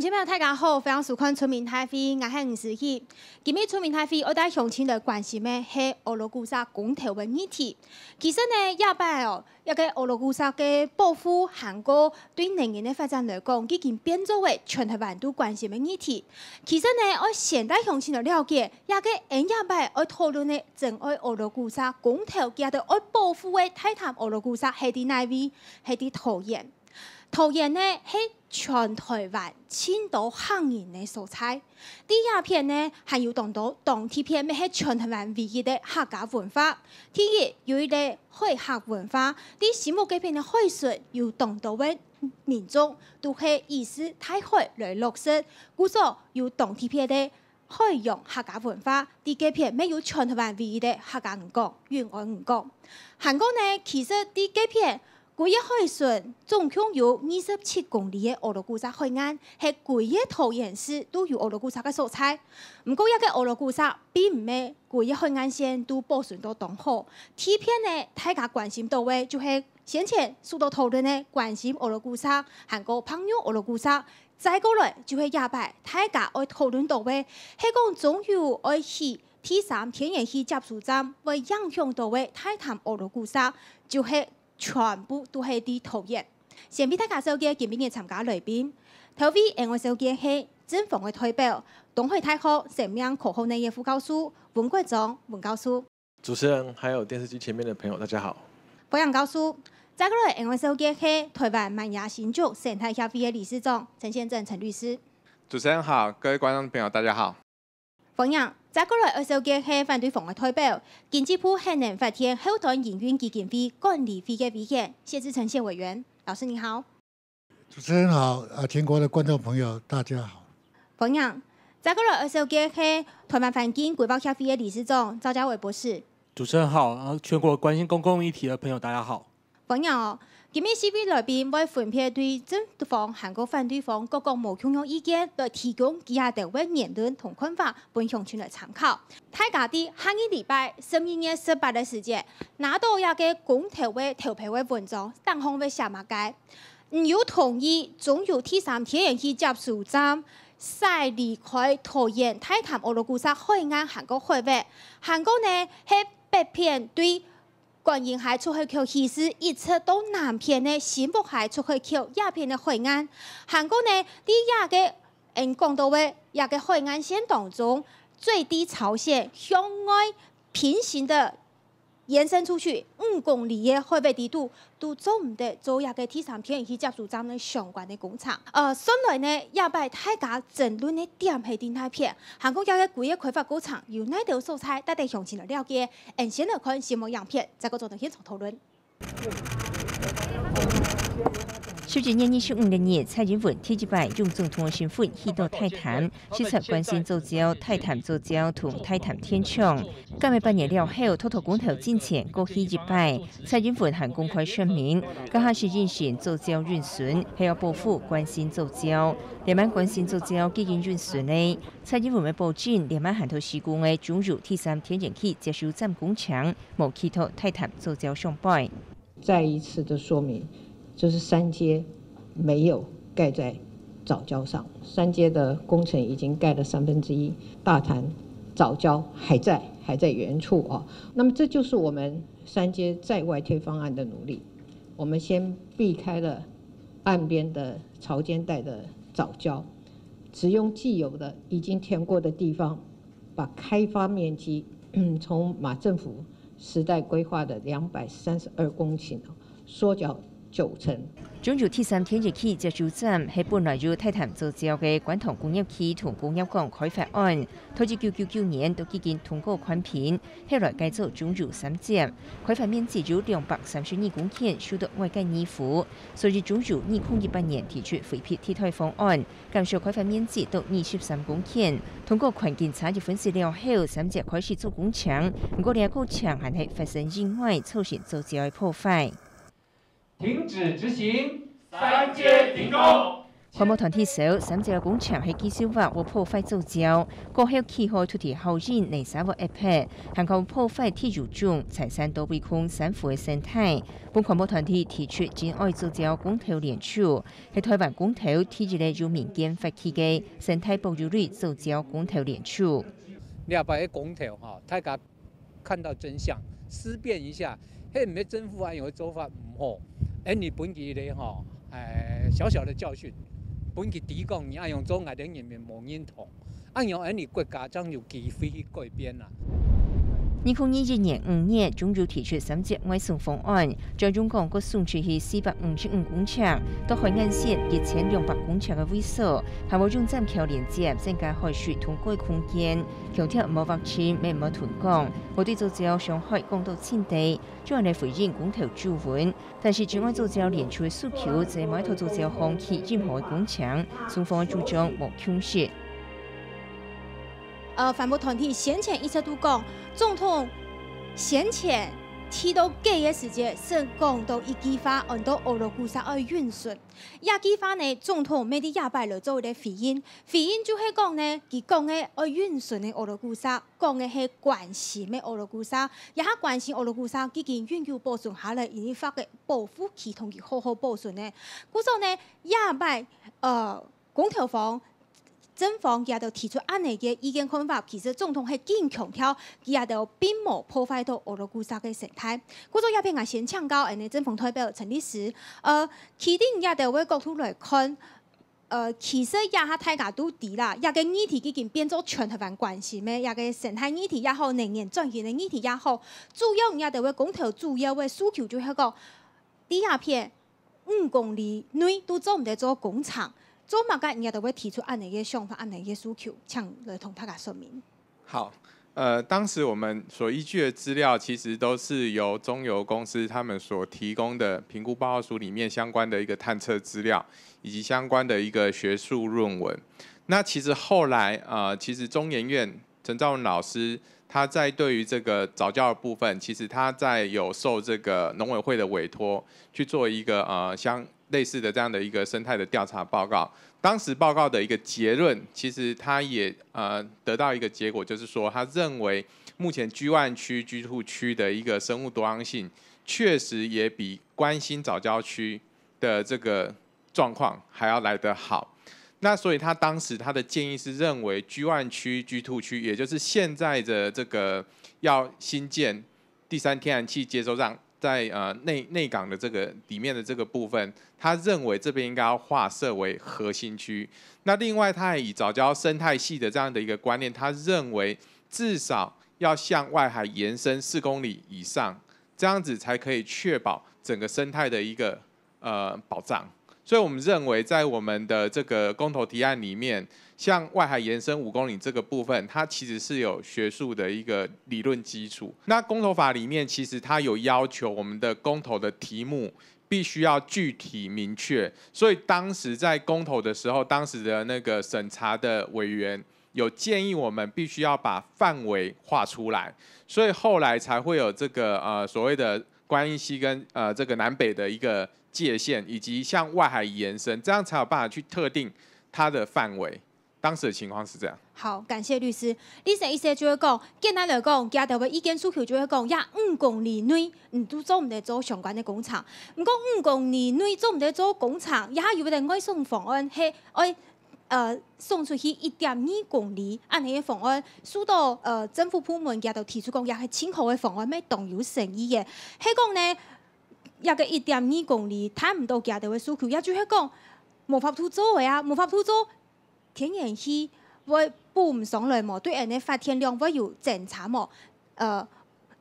乡亲朋友，大家好，非常喜欢村民代表我海吴思喜。今日村民代表我带乡亲的关心的是俄罗斯公同的议题。其实呢，亚摆哦，一个俄罗斯的报复韩国对能源的发展来讲，已经变作为全台湾都关心的议题。其实呢，我现代乡亲的了解，也个亚摆我讨论的，正爱俄罗斯公同，加的爱报复的，泰坦俄罗斯，系的难位？系的讨厌。同樣呢，喺全台湾千岛、行然嘅素材，啲亞片呢，係有當到當地片，咩係全台湾唯一的客家文化。第二，有一啲海客文化啲小目基片嘅開水有當到咩民众都係以思太海来落色。故作有當地片嘅海洋客家文化啲基片，咩有全台湾唯一的客家五讲，粤语五讲。韩国呢，其实啲基片。贵一开顺总共有二十七公里的俄罗斯海岸，系贵一头岩石都有俄罗斯个蔬菜。不过，一个俄罗斯并唔系贵一海岸线都保存到当好。一篇呢，大家关心到位，就是先前许多讨论呢，关心俄罗斯韩国朋友俄罗斯，再过来就是亚伯，大家爱讨论到位。香港总要爱去第三天然系接触站，为影响到位泰坦俄罗斯，就是。全部都系啲投约，前边睇下手机，前面嘅参加里边，头 V N V 手机系真房嘅代表，董海太后什么口号内业副教书文贵总，文教书主持人，还有电视机前面的朋友，大家好。文高苏，再过来 N V 手机系台湾慢牙新旧生态咖啡嘅理事长陈先生，陈律师。主持人好，各位观众朋友，大家好。冯阳，再过来二十个是反对房改代表，建置部海南发电后勤人员基金费管理费的危险。谢志成，县委员。老师你好。主持人好，啊，全国的观众朋友大家好。冯阳，再过来二十个是台湾环境举报协会理事长赵家伟博士。主持人好，啊，全国关心公共议题的朋友大家好。冯哦。今日 c b 内內邊分别对對方韩国反对方各国无相同意见来提供幾下的委言论同看法，分享出来参考。太家的下個礼拜，十二月十八日时间，拿到一啲公投的投批的文章，等方的写马解。唔有同意，总有第三天人去接受站。赛离开拖延，太坦俄罗斯海岸韩国海域，韩国呢是被骗对。关荣海出口，其实一切都南片的，新北海出口，亚片的海岸。韩国呢，在亚个沿讲道的亚个海岸线当中，最低潮线向外平行的。延伸出去五公里的海围地图，都做唔得做一个 T 产品去接触咱们相关的工厂。呃，所以呢，也不大家争论的点是，电胎片韩国有个几个开发工厂，有哪条素材大家详情来了解。先来看新闻样片，再搁做点些探讨论。十至年二十五日，蔡英文提及拜，隆总通过新闻，启动“泰坦”，视察关心造礁、泰坦造礁同泰坦天窗。今日半年了后，偷偷光头之前过去一拜，蔡英文还公开声明，刚下是进行造礁运损，还要报复关心造礁，连番关心造礁基因运损呢。蔡英文还报警，连番喊头施工的进入 T 三天然气接受站工强，无其他泰坦造礁上拜。再一次的说明。就是三阶没有盖在早礁上，三阶的工程已经盖了三分之一，大潭早礁还在，还在原处啊。那么这就是我们三阶在外推方案的努力。我们先避开了岸边的潮间带的早礁，只用既有的已经填过的地方，把开发面积从马政府时代规划的两百三十二公顷缩小。九成。中珠天山天逸區接中站係本来於泰坦做之後嘅廣東工业區同工业港开发案，從一九九九年都至今通过羣片，后来改造中珠三站，開發面积有两百三十二公顷，收到外界二戶，所以早於二零一八年提出回批替代方案，減少開發面积到二十三公顷。通环境建產分析了后，三站开始做廣場，我哋亦都強还系发生意外造成造之後破坏。停止执行三阶停工。环保团体首省际广场系焚烧法和破坏造礁，高雄气候脱退效应、内沙外一撇，还靠破坏铁柱桩，产生多维空省府嘅生态。本环保团体提出，真爱造礁，光头联树系台湾光头，提出来做民间发起嘅生态保育里造礁，光头联树。你要把喺光头哈，大家看到真相，思辨一下，唔系政府阿有做法唔好。印尼本期嘞吼，诶，小小的教训，本期提供你爱用中外的人民望认同，爱用印尼国家将有机会去改变啊。二零于今年五月，中交提出三只外送方案，在中共各送出去四百五十五工场，到海岸线一千两百工场嘅位数，还会中栈桥连接，增加海水通过空间，桥体无挖浅，也无断我哋就只有上海港岛千地，将来回应广头主援，但是只就只有连出的诉求，在码头只有放弃沿海工场，双方最终冇妥协。呃，反驳团体先前一直都讲，总统先前提到给的时间，是讲到一激发，引导俄罗斯爱运输。亚基发呢，总统每的亚拜了做一个回应，回应就是讲呢，佮讲的爱运输的俄罗斯，讲的是关心咩俄罗斯，也哈关心俄罗斯，毕竟永久保存下来，已经发嘅保护系统佮好好保存呢。嗰说呢，亚拜呃，广场房。正方也就提出安尼嘅意见看法，其实总统系坚强伊也就并无破坏到俄罗斯嘅生态。各种鸦片也先请教安尼，正方代表陈律师，呃，起点也就为国土来看，呃，其实也哈太家都知啦，也个议题已经变做全台湾关系咩？也个生态议题也好，能源转型的议题也好，主要也著为讲投主要为诉求就系个底下片五公里内都做唔得做工厂。做马家应该都会提出按哪些想法、按哪些诉求，向儿童他家说明。好，呃，当时我们所依据的资料，其实都是由中油公司他们所提供的评估报告书里面相关的一个探测资料，以及相关的一个学术论文。那其实后来，呃，其实中研院陈兆文老师他在对于这个早教的部分，其实他在有受这个农委会的委托去做一个呃相。类似的这样的一个生态的调查报告，当时报告的一个结论，其实他也呃得到一个结果，就是说他认为目前居万区、居兔区的一个生物多样性确实也比关心早教区的这个状况还要来得好。那所以他当时他的建议是认为居万区、居兔区，也就是现在的这个要新建第三天然气接收站。在呃内内港的这个里面的这个部分，他认为这边应该要划设为核心区。那另外，他还以早教生态系的这样的一个观念，他认为至少要向外海延伸四公里以上，这样子才可以确保整个生态的一个呃保障。所以我们认为，在我们的这个公投提案里面。像外海延伸五公里这个部分，它其实是有学术的一个理论基础。那公投法里面其实它有要求我们的公投的题目必须要具体明确，所以当时在公投的时候，当时的那个审查的委员有建议我们必须要把范围画出来，所以后来才会有这个呃所谓的观音溪跟呃这个南北的一个界限，以及向外海延伸，这样才有办法去特定它的范围。当时的情况是这样。好，感谢律师。你说一些就会讲，简单来讲，家到个意见诉求就会讲，呀，五公里内，唔都做唔得做相关的工厂。唔过五公里内做唔得做工厂，也有的爱送方案，嘿，爱呃送出去一点二公里，按你的方案输到呃政府部门，家到提出讲，也系清合的方案咩，动摇诚意嘅。系讲呢，一个一点二公里，睇唔到家到个诉求，也就系讲无法度做个啊，无法度做。天然气我布唔上来么？对人的发电量我有检查么？呃，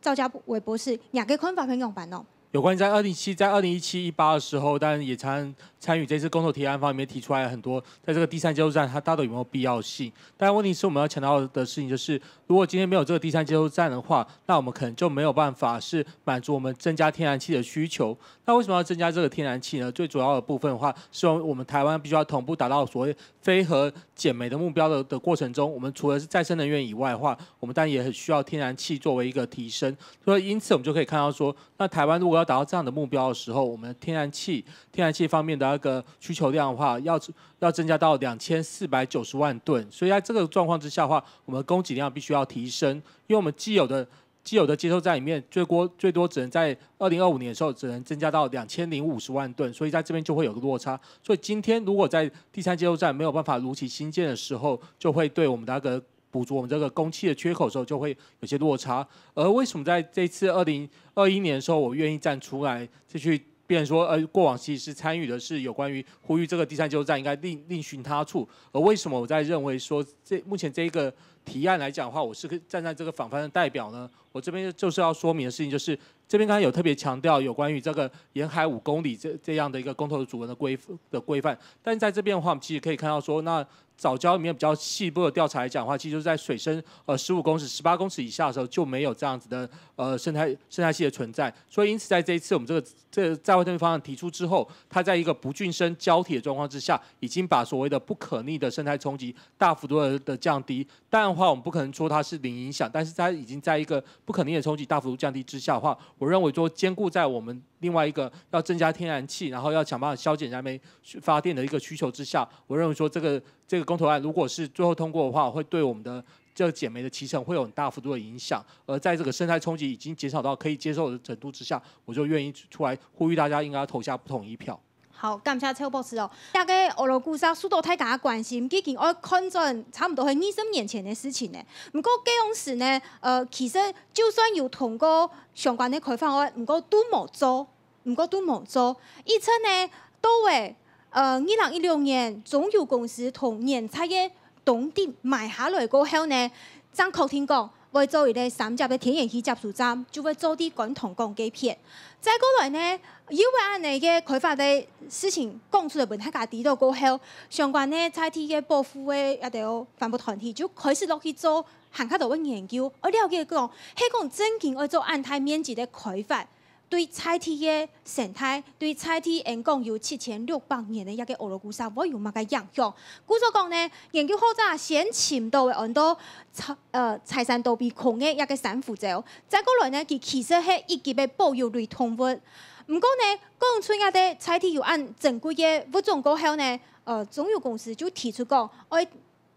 赵家伟博士，两个看法不一样，办咯。有关在二零七，在二零一七一八的时候，但野餐。参与这次工作提案方面提出来很多，在这个第三接收站，它到底有没有必要性？但问题是我们要强调的事情就是，如果今天没有这个第三接收站的话，那我们可能就没有办法是满足我们增加天然气的需求。那为什么要增加这个天然气呢？最主要的部分的话，是我们台湾必须要同步达到所谓非核减煤的目标的的过程中，我们除了是再生能源以外的话，我们当然也很需要天然气作为一个提升。所以，因此我们就可以看到说，那台湾如果要达到这样的目标的时候，我们天然气天然气方面的。那个需求量的话，要要增加到两千四百九十万吨，所以在这个状况之下的话，我们供给量必须要提升，因为我们既有的既有的接收站里面，最多最多只能在二零二五年的时候，只能增加到两千零五十万吨，所以在这边就会有个落差。所以今天如果在第三接收站没有办法如期新建的时候，就会对我们的那个捕捉我们这个供气的缺口时候，就会有些落差。而为什么在这次二零二一年的时候，我愿意站出来去？变说，呃，过往其实是参与的是有关于呼吁这个第三救助站应该另另寻他处，而为什么我在认为说这目前这一个提案来讲的话，我是站在这个反方的代表呢？我这边就是要说明的事情就是，这边刚才有特别强调有关于这个沿海五公里这这样的一个公投的主文的规的规范，但是在这边的话，我们其实可以看到说那。早教里面比较细部的调查来讲的话，其实就在水深呃十五公尺、十八公尺以下的时候就没有这样子的呃生态生态系的存在。所以因此在这一次我们这个这在位这边方案提出之后，它在一个不菌生胶体的状况之下，已经把所谓的不可逆的生态冲击大幅度的降低。但话我们不可能说它是零影响，但是它已经在一个不可逆的冲击大幅度降低之下的话，我认为说兼顾在我们。另外一个要增加天然气，然后要想办法削减燃煤发电的一个需求之下，我认为说这个这个公投案如果是最后通过的话，会对我们的这减煤的提成会有很大幅度的影响。而在这个生态冲击已经减少到可以接受的程度之下，我就愿意出来呼吁大家应该投下不同意票。好，感谢邱博士哦，大概俄罗斯速度太大家关心，毕竟我看准差不多系二十年前的事情呢。不过，这样时呢，呃，其实就算有通过相关的开放案，不过都无做，不过都无做。依次呢，都会呃二零一六年总有公司同年产嘅冻地买下来过后呢，张口听讲。会做一啲三角的天然气接触站，就会做啲滚筒降给片。再过来呢，因为按你嘅开发的事情讲出嚟问题，价低到过后，相关呢 I T 嘅波幅嘅一条分布团体就开始落去做行开度嘅研究。而了解佢讲，佢讲整件要做按台面积的开发。对菜地嘅生态，对菜地按讲有七千六百年嘅一个俄罗斯古我有嘛个印象？据早讲呢，研究好先显前的很多呃，财产都被控嘅一个三负责。再过来呢，佢其实系一级嘅保有类动物。唔过呢，讲出阿啲菜地有按正规嘅物种过后呢，呃，总有公司就提出讲，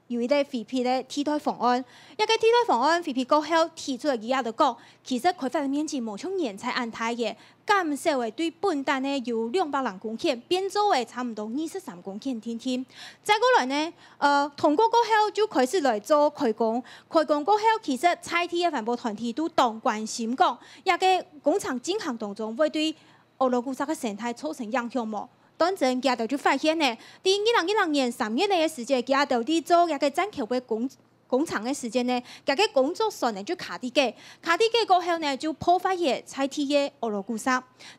有一个废皮的替代方案，一个替代方案废皮过后提出了以后就讲，其实开发的面积冇像现在安排的，减少的对本单呢由两百零公顷变做的差唔多二十三公顷天天。再过来呢，呃，通过过后就开始来做开工，开工过后其实菜地的环保团体都当关心讲，一个工厂进行当中会对俄罗斯的生态造成影响冇？当阵家头就发现呢，伫二零二零年、三月年诶时间，家头伫做一个展桥诶工工厂诶时间呢，家个工作上呢就卡滴个，卡滴个过后呢就破发业、拆梯业、俄罗斯。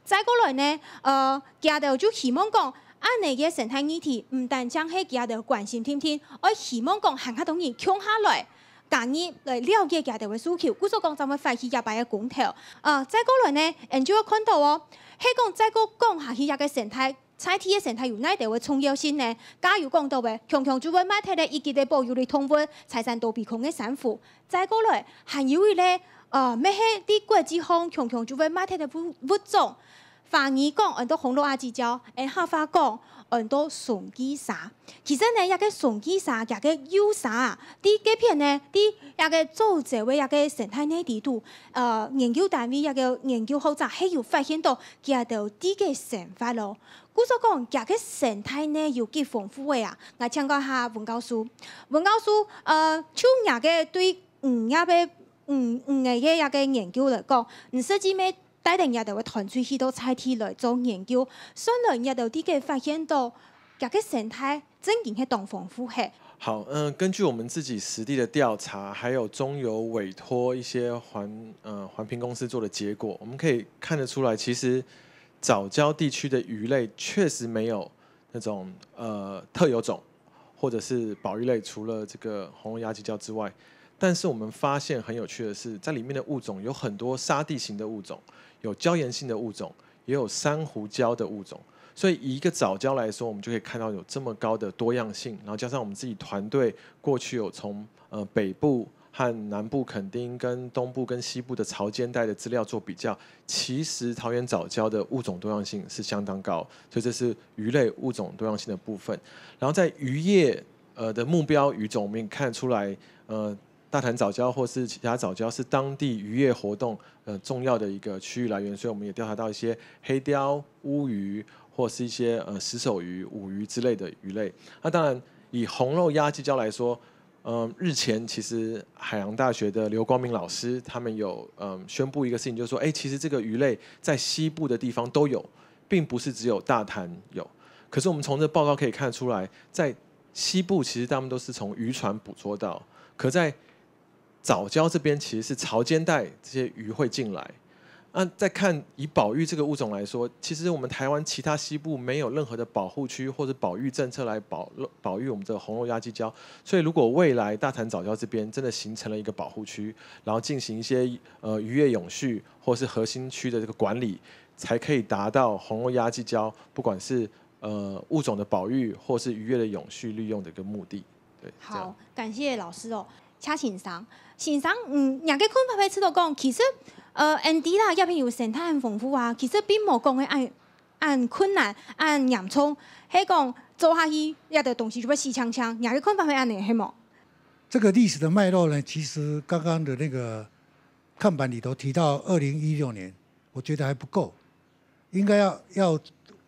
再过来呢，呃，家头就希望讲按尼个生态议题，唔但将迄家头关心听听，我希望讲行下当然强下来，讲伊来了解家头诶需求。故说讲咱们发起一百个管道。呃，再过来呢，研究看到哦，迄讲再过讲下许个生态。拆 T 的神态有来地会重要性呢？假如讲到的，强强主委买睇的一级的保佑的通翻，财产都被控的散户。再过来，还有呢？诶咩？的国际风强强主委买睇的物物种，反而讲，很多红绿阿只蕉，诶合法讲，很多纯机杀。其实呢一个随机杀，一个优杀。啲纪录片呢，啲一个做者位一个神态内地度，呃，研究单位一个研究复杂，还又发现到佢喺度啲个想法咯。我说：“讲，亚克生态呢，有几丰富个啊？我请教下文教书，文教书，呃，就亚克对鱼呀、贝、鱼、鱼个亚个研究来讲，唔，设计咩？带定亚度嘅团队去到菜地来做研究，虽然亚度啲嘅发现到亚克生态真经系当丰富吓。好，嗯，根据我们自己实地的调查，还有中油委托一些环呃环评公司做的结果，我们可以看得出来，其实。”早礁地区的鱼类确实没有那种呃特有种，或者是保育类，除了这个红牙棘礁之外。但是我们发现很有趣的是，在里面的物种有很多沙地型的物种，有礁岩性的物种，也有珊瑚礁的物种。所以以一个藻礁来说，我们就可以看到有这么高的多样性。然后加上我们自己团队过去有从呃北部。和南部垦丁、跟东部、跟西部的潮间带的资料做比较，其实桃园早礁的物种多样性是相当高，所以这是鱼类物种多样性的部分。然后在渔业呃的目标鱼种，我们也看出来，呃，大潭早礁或是其他早礁是当地渔业活动呃重要的一个区域来源，所以我们也调查到一些黑鲷、乌鱼或是一些呃石首鱼、五鱼之类的鱼类。那当然，以红肉鸭鸡礁来说。嗯，日前其实海洋大学的刘光明老师他们有嗯宣布一个事情，就是说，哎，其实这个鱼类在西部的地方都有，并不是只有大潭有。可是我们从这报告可以看出来，在西部其实他们都是从渔船捕捉到，可在藻礁这边其实是潮间带这些鱼会进来。那再看以保育这个物种来说，其实我们台湾其他西部没有任何的保护区或者保育政策来保保育我们的红肉鸭脊胶。所以如果未来大潭早教这边真的形成了一个保护区，然后进行一些呃渔业永续或是核心区的这个管理，才可以达到红肉鸭脊胶不管是呃物种的保育或是渔业的永续利用的一个目的。对，好，感谢老师哦。恰请赏，欣赏，嗯，两个昆爸爸吃导讲，其实。呃，d y 啦，一片有神态很丰富啊。其实并无讲的按按困难按洋葱，系讲做下去，一袋东西就要死抢抢，硬去开发会按你系冇。这个历史的脉络呢，其实刚刚的那个看板里头提到二零一六年，我觉得还不够，应该要要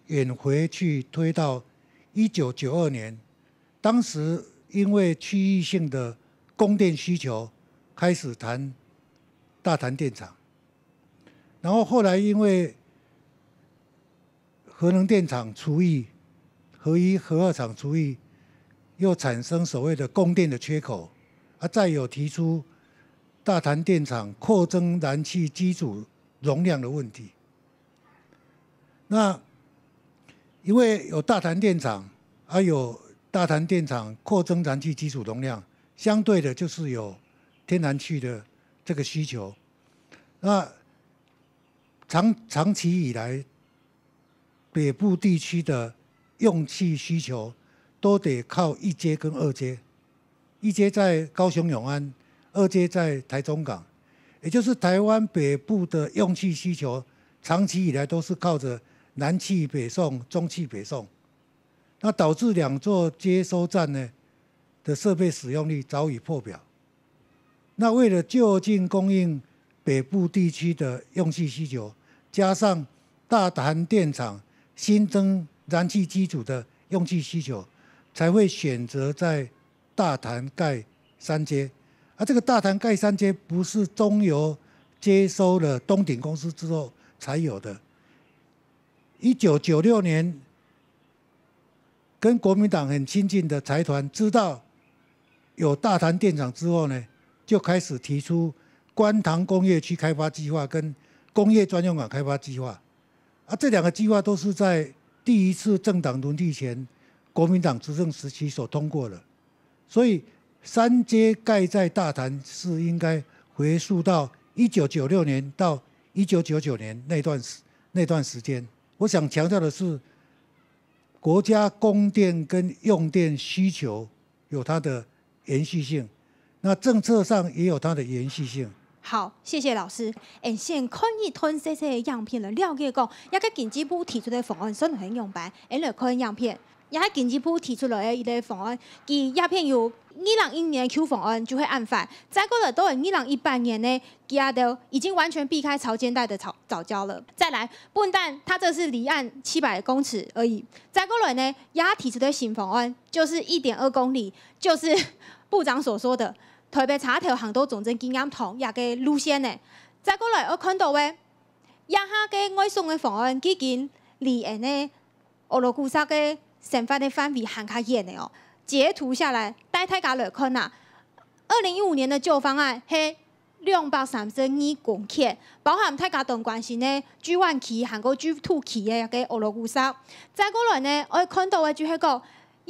远回去推到一九九二年。当时因为区域性的供电需求，开始谈大谈电厂。然后后来，因为核能电厂除以核一、核二厂除以，又产生所谓的供电的缺口，而再有提出大潭电厂扩增燃气机组容量的问题。那因为有大潭电厂，而有大潭电厂扩增燃气机组容量，相对的就是有天然气的这个需求，那。长长期以来，北部地区的用气需求都得靠一阶跟二阶，一阶在高雄永安，二阶在台中港，也就是台湾北部的用气需求，长期以来都是靠着南气北送、中气北送，那导致两座接收站呢的设备使用率早已破表，那为了就近供应北部地区的用气需求。加上大潭电厂新增燃气机组的用气需求，才会选择在大潭盖三阶。而这个大潭盖三阶不是中油接收了东鼎公司之后才有的。一九九六年，跟国民党很亲近的财团知道有大潭电厂之后呢，就开始提出观塘工业区开发计划跟。工业专用港开发计划，啊，这两个计划都是在第一次政党轮替前，国民党执政时期所通过的，所以三阶盖在大潭是应该回溯到一九九六年到一九九九年那段时那段时间。我想强调的是，国家供电跟用电需求有它的延续性，那政策上也有它的延续性。好，谢谢老师。现可以吞这些样品了。了解过，一个经济部提出的方案是很用用的，而可以样品，一个经济部提出了一个方案，其叶片有二零一年 Q 方案就会案发，再过了都是二零一八年的，也都已经完全避开潮间带的潮早礁了。再来，笨蛋，他这是离岸七百公尺而已，再过了呢，他提出的新方案就是一点二公里，就是部长所说的。台北茶头行到中正纪念堂也嘅路线呢，再过来我看到喂，一下嘅外送嘅方案基金离诶呢，俄罗斯嘅神发的范围很卡远嘅哦，截图下来带大家来看呐。二零一五年的旧方案系两百三十二公顷，包含大家同关心嘅 G 万企韩国 G 土企嘅一个俄罗斯。再过来呢，我看到嘅就系个。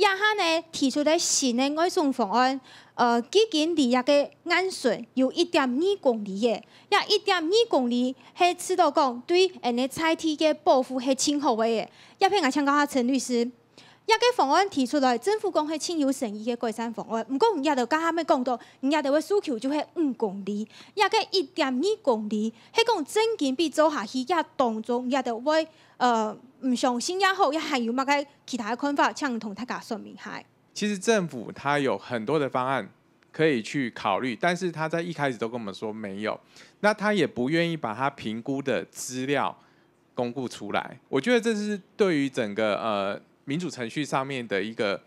亚哈呢提出来新的安送方案，呃，基金利益嘅安顺有一点二公里耶，也一点二公里系指道讲对安尼菜地的保护系侵害位耶。亚片亚像讲阿陈律师，亚个方案提出来，政府讲系轻有诚意的改善方案，唔过人家就加下面讲到，人家就会诉求就系五公里，亚个一点二公里，系讲真金币做下去，亚当中亚就会。呃，唔上新加坡一含要乜嘅其他嘅看法，像同他解说明下。其实政府他有很多的方案可以去考虑，但是他在一开始都跟我们说没有，那他也不愿意把他评估的资料公布出来。我觉得这是对于整个呃民主程序上面的一个，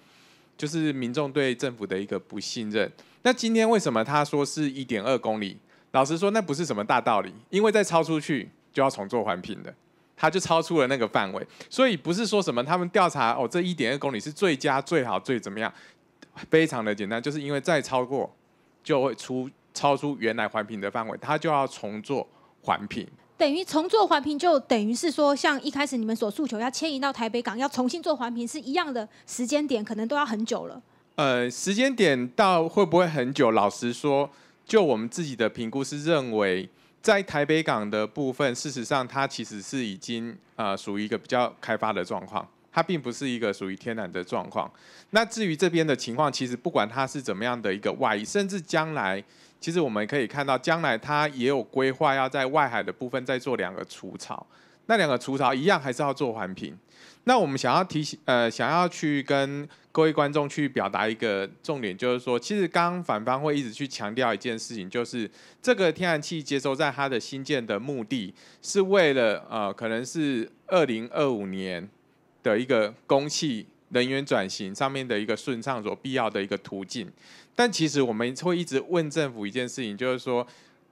就是民众对政府的一个不信任。那今天为什么他说是一点二公里？老实说，那不是什么大道理，因为在超出去就要重做环评的。它就超出了那个范围，所以不是说什么他们调查哦，这一点二公里是最佳、最好、最怎么样？非常的简单，就是因为再超过就会出超出原来环评的范围，它就要重做环评。等于重做环评，就等于是说，像一开始你们所诉求要迁移到台北港，要重新做环评，是一样的时间点，可能都要很久了。呃，时间点到会不会很久？老实说，就我们自己的评估是认为。在台北港的部分，事实上它其实是已经呃属于一个比较开发的状况，它并不是一个属于天然的状况。那至于这边的情况，其实不管它是怎么样的一个外移，甚至将来，其实我们可以看到，将来它也有规划要在外海的部分再做两个除草。那两个除槽一样，还是要做环评。那我们想要提醒，呃，想要去跟各位观众去表达一个重点，就是说，其实刚反方会一直去强调一件事情，就是这个天然气接收在它的新建的目的是为了，呃，可能是二零二五年的一个公气能源转型上面的一个顺畅所必要的一个途径。但其实我们会一直问政府一件事情，就是说。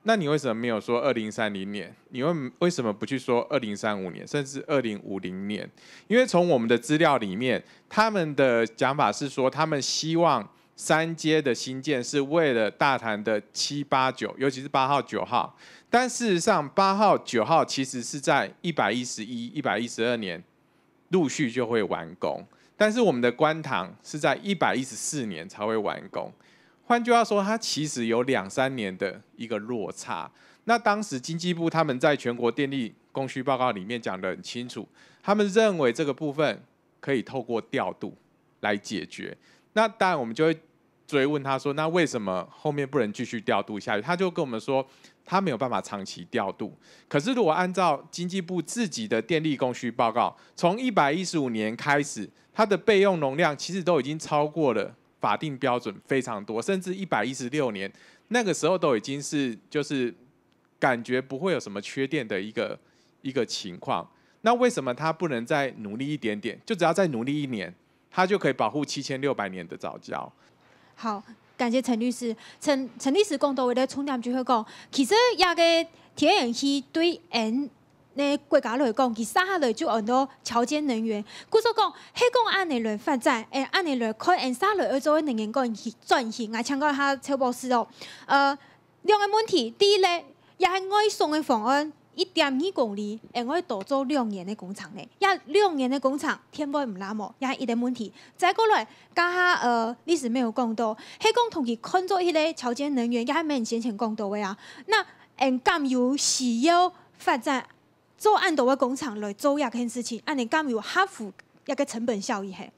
那你为什么没有说二零三零年？你为为什么不去说二零三五年，甚至二零五零年？因为从我们的资料里面，他们的讲法是说，他们希望三阶的新建是为了大潭的七八九，尤其是八号九号。但事实上，八号九号其实是在一百一十一、一百一十二年陆续就会完工，但是我们的观塘是在一百一十四年才会完工。换句话说，它其实有两三年的一个落差。那当时经济部他们在全国电力供需报告里面讲的很清楚，他们认为这个部分可以透过调度来解决。那当然我们就会追问他说，那为什么后面不能继续调度下去？他就跟我们说，他没有办法长期调度。可是如果按照经济部自己的电力供需报告，从一百一十五年开始，它的备用容量其实都已经超过了。法定标准非常多，甚至一百一十六年，那个时候都已经是就是感觉不会有什么缺点的一个一个情况。那为什么他不能再努力一点点？就只要再努力一年，他就可以保护七千六百年的早教？好，感谢陈律师。陈陈律师讲到，我哋充电局会讲，其实亚个天然气对人。你国家来讲，伊沙下来就很多桥建能源，故说讲，黑工按内来发展，诶，按内来开，按沙下内要做诶能源讲转型，我强调下，蔡博士哦，呃，两个问题，第一咧，也系外送的方案一点二公里，诶，我要做两年的工厂咧，一两年的工厂，天不会唔拉么，也一点问题。再过来，加下呃，你是没有讲到，黑工同佮看州迄个桥建能源，也系蛮前景更多诶啊。那，诶，甘有需要发展？做按倒个工厂来做一件事情，按你甘有哈佛一个成本效益嘿。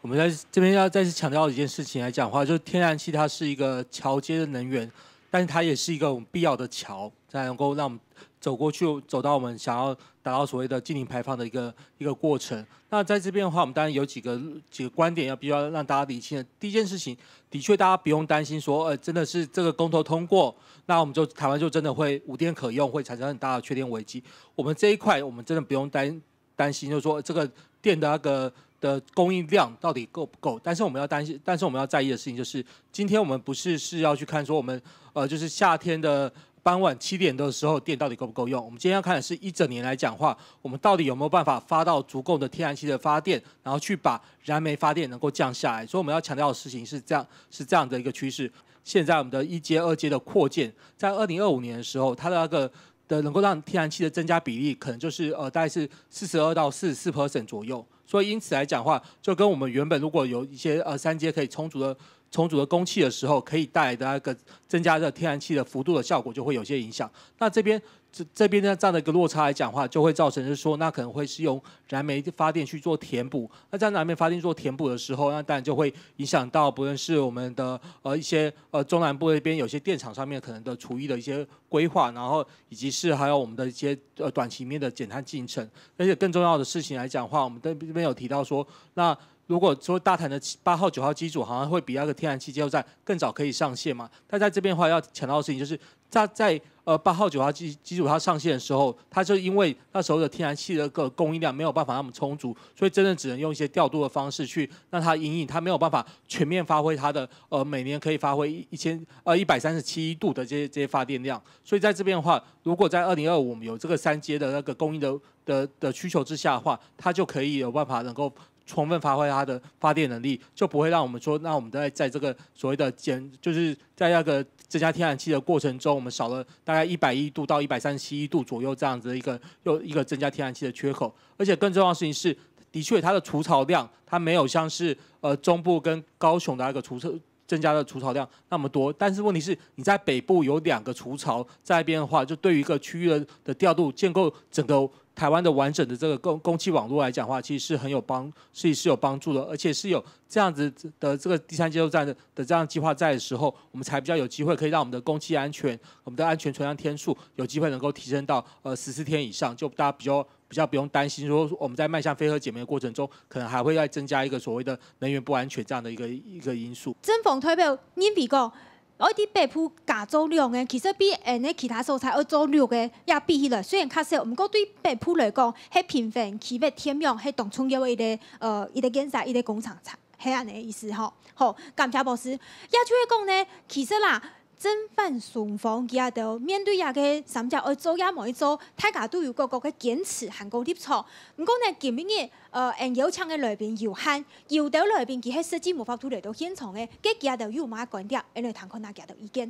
我们在这边要再次强调一件事情来讲话，就是天然气它是一个桥接的能源，但是它也是一个我们必要的桥，才能够让我们走过去走到我们想要。达到所谓的净零排放的一个一个过程。那在这边的话，我们当然有几个几个观点要必须要让大家理清。第一件事情，的确大家不用担心说，呃，真的是这个公投通过，那我们就台湾就真的会无电可用，会产生很大的缺电危机。我们这一块我们真的不用担担心，就是说这个电的那个的供应量到底够不够。但是我们要担心，但是我们要在意的事情就是，今天我们不是是要去看说我们呃就是夏天的。傍晚七点的时候，电到底够不够用？我们今天要看的是一整年来讲话，我们到底有没有办法发到足够的天然气的发电，然后去把燃煤发电能够降下来。所以我们要强调的事情是这样，是这样的一个趋势。现在我们的一阶、二阶的扩建，在二零二五年的时候，它的那个的能够让天然气的增加比例，可能就是呃，大概是四十二到四十四 percent 左右。所以因此来讲话，就跟我们原本如果有一些呃三阶可以充足的。重组的供气的时候，可以带来的那个增加的天然气的幅度的效果，就会有些影响。那这边这这边呢，这样的一个落差来讲话，就会造成是说，那可能会是用燃煤发电去做填补。那在燃煤发电做填补的时候，那当然就会影响到，不论是我们的呃一些呃中南部那边有些电厂上面可能的厨余的一些规划，然后以及是还有我们的一些呃短期面的减碳进程。而且更重要的事情来讲话，我们这边有提到说，那。如果说大谈的八号、九号机组好像会比那个天然气加油站更早可以上线嘛？但在这边的话，要强调的事情就是，在在呃八号、九号机机组它上线的时候，它就因为那时候的天然气的个供应量没有办法那么充足，所以真的只能用一些调度的方式去让它隐隐，它没有办法全面发挥它的呃每年可以发挥一千呃一百三十七度的这些这些发电量。所以在这边的话，如果在二零二五我们有这个三阶的那个供应的的的需求之下的话，它就可以有办法能够。充分发挥它的发电能力，就不会让我们说，那我们在在这个所谓的减，就是在那个增加天然气的过程中，我们少了大概一百一度到一百三十七一度左右这样子的一个又一个增加天然气的缺口。而且更重要的事情是，的确它的除槽量，它没有像是呃中部跟高雄的那个除槽增加的除草量那么多。但是问题是，你在北部有两个除草在边的话，就对于一个区域的的调度建构整个。台湾的完整的这个供供气网络来讲的话，其实是很有帮，是是有帮助的，而且是有这样子的这个第三接收站的的这样计划在的时候，我们才比较有机会可以让我们的供气安全，我们的安全存量天数有机会能够提升到呃十四天以上，就大家比较比较不用担心，说我们在迈向飞核减密的过程中，可能还会再增加一个所谓的能源不安全这样的一个一个因素。曾房推背，您比个。我伫白铺甲做六诶，其实比因诶其他蔬菜，我做绿诶也比起来，虽然较少，毋过对白铺来讲，迄平分起码天明，迄动创业一个，呃，一个建设，一个工厂菜，系安尼意思吼。好，感谢博士。也就系讲呢，其实啦。正反双方，伊也就面对也个三只叫爱做呀冇做，大家都有各个嘅坚持，含高立场。唔呢，今面的呃用油枪嘅内边有喊，有到内边，其实设计无法度来到现场嘅，佢伊也就有嘛观点，因为参看那家的意见。